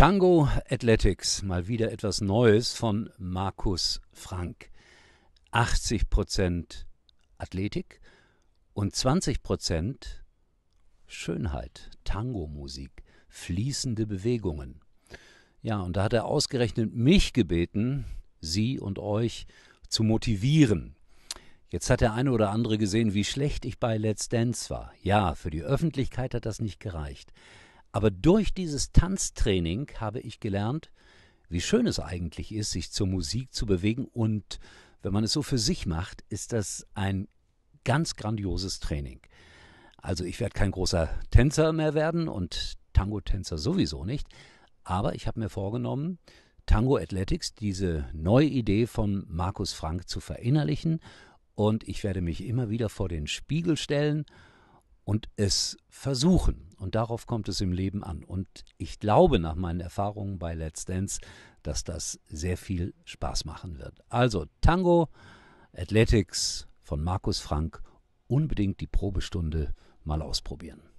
Tango Athletics, mal wieder etwas Neues von Markus Frank. 80 Athletik und 20 Schönheit, Tango-Musik, fließende Bewegungen. Ja, und da hat er ausgerechnet mich gebeten, Sie und euch zu motivieren. Jetzt hat der eine oder andere gesehen, wie schlecht ich bei Let's Dance war. Ja, für die Öffentlichkeit hat das nicht gereicht. Aber durch dieses Tanztraining habe ich gelernt, wie schön es eigentlich ist, sich zur Musik zu bewegen. Und wenn man es so für sich macht, ist das ein ganz grandioses Training. Also ich werde kein großer Tänzer mehr werden und Tango-Tänzer sowieso nicht. Aber ich habe mir vorgenommen, Tango Athletics, diese neue Idee von Markus Frank zu verinnerlichen. Und ich werde mich immer wieder vor den Spiegel stellen und es versuchen. Und darauf kommt es im Leben an. Und ich glaube nach meinen Erfahrungen bei Let's Dance, dass das sehr viel Spaß machen wird. Also Tango Athletics von Markus Frank, unbedingt die Probestunde mal ausprobieren.